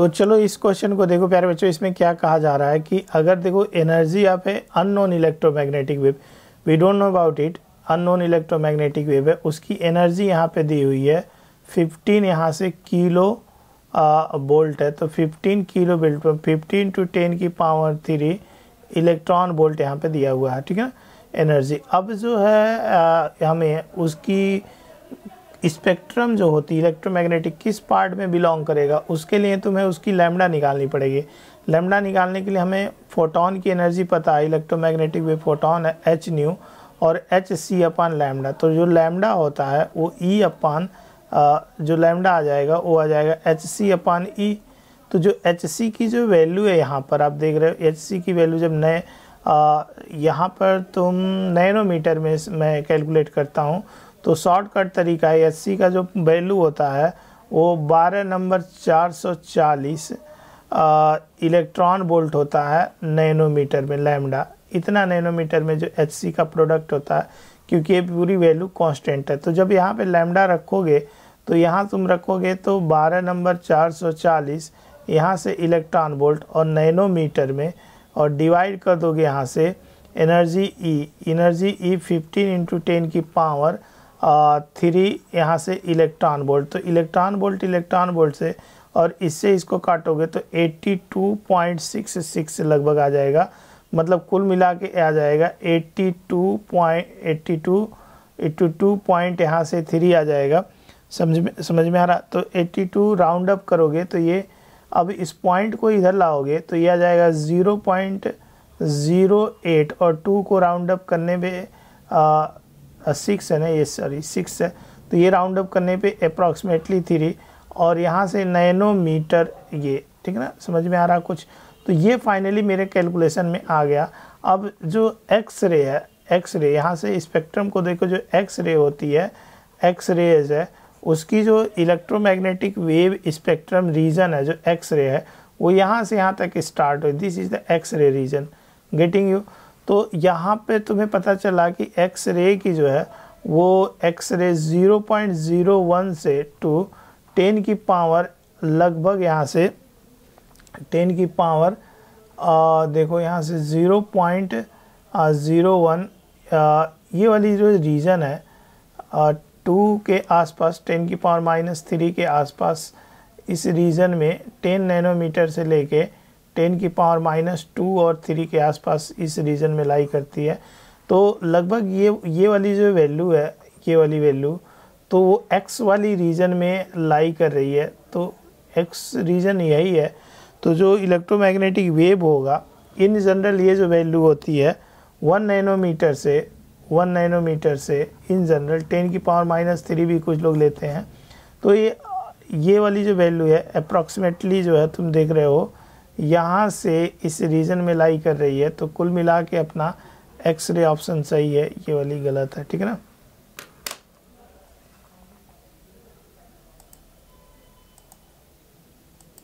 तो चलो इस क्वेश्चन को देखो प्यारे बच्चों इसमें क्या कहा जा रहा है कि अगर देखो एनर्जी आप है unknown electromagnetic wave we don't know about it unknown electromagnetic wave है उसकी एनर्जी यहाँ पे दी हुई है 15 यहाँ से किलो बोल्ट है तो 15 kilo volt fifteen to ten की पावर थ्री इलेक्ट्रॉन बोल्ट यहाँ पे दिया हुआ है ठीक है एनर्जी अब जो है आ, हमें उसकी स्पेक्ट्रम जो होती है इलेक्ट्रोमैग्नेटिक किस पार्ट में बिलोंग करेगा उसके लिए तुम्हें उसकी लैमडा निकालनी पड़ेगी लैमडा निकालने के लिए हमें फोटोन की एनर्जी पता है इलेक्ट्रोमैग्नेटिक वे फोटोन है एच न्यू और एच सी अपान लैमडा तो जो लैमडा होता है वो ई e अपान जो लैमडा आ जाएगा वो आ जाएगा एच सी अपान ई तो जो एच सी की जो वैल्यू है यहाँ पर आप देख रहे हो एच सी की वैल्यू जब नए यहाँ पर तुम नैनोमीटर में मैं कैलकुलेट करता हूँ तो शॉर्टकट तरीका है एस का जो वैल्यू होता है वो बारह नंबर 440 इलेक्ट्रॉन बोल्ट होता है नैनोमीटर में लैमडा इतना नैनोमीटर में जो एच का प्रोडक्ट होता है क्योंकि ये पूरी वैल्यू कांस्टेंट है तो जब यहाँ पे लैमडा रखोगे तो यहाँ तुम रखोगे तो 12 नंबर 440 यहाँ से इलेक्ट्रॉन बोल्ट और नैनोमीटर में और डिवाइड कर दोगे यहाँ से energy E energy E fifteen into ten की पावर थ्री यहाँ से इलेक्ट्रॉन बोल्ट तो इलेक्ट्रॉन बोल्ट इलेक्ट्रॉन बोल्ट से और इससे इसको काटोगे तो 82.66 लगभग आ जाएगा मतलब कुल मिला के आ जाएगा 82.82 टू पॉइंट यहाँ से थ्री आ जाएगा समझ में समझ में आ रहा तो 82 राउंड अप करोगे तो ये अब इस पॉइंट को इधर लाओगे तो ये आ जाएगा ज़ीरो पॉइंट ज़ीरो एट और टू को राउंड अप करने में सिक्स है ना ये सॉरी सिक्स है तो ये राउंड अप करने पे अप्रॉक्सीमेटली थ्री और यहाँ से नैनोमीटर ये ठीक है ना समझ में आ रहा कुछ तो ये फाइनली मेरे कैलकुलेशन में आ गया अब जो एक्स रे है एक्स रे यहाँ से स्पेक्ट्रम को देखो जो एक्स रे होती है एक्स रेज है उसकी जो इलेक्ट्रोमैग्नेटिक वेव स्पेक्ट्रम रीजन है जो एक्स रे है वो यहाँ से यहाँ तक स्टार्ट हुई this is the X ray region getting you तो यहाँ पे तुम्हें पता चला कि एक्स रे की जो है वो X ray zero point zero one से टू टेन की पावर लगभग यहाँ से टेन की पावर आ, देखो यहाँ से ज़ीरो पॉइंट ज़ीरो वन ये वाली जो रीजन है आ, टू के आसपास टेन की पावर माइनस थ्री के आसपास इस रीजन में टेन नैनोमीटर से लेके टेन की पावर माइनस टू और थ्री के आसपास इस रीजन में लाई करती है तो लगभग ये ये वाली जो वैल्यू है ये वाली वैल्यू तो वो एक्स वाली रीजन में लाई कर रही है तो एक्स रीजन यही है तो जो इलेक्ट्रोमैग्नेटिक वेव होगा इन जनरल ये जो वैल्यू होती है वन नैनोमीटर से वन नैनोमीटर से इन जनरल टेन की पावर माइनस थ्री भी कुछ लोग लेते हैं तो ये ये वाली जो वैल्यू है अप्रॉक्सीमेटली जो है तुम देख रहे हो यहाँ से इस रीजन में लाई कर रही है तो कुल मिला के अपना एक्सरे ऑप्शन सही है ये वाली गलत है ठीक है ना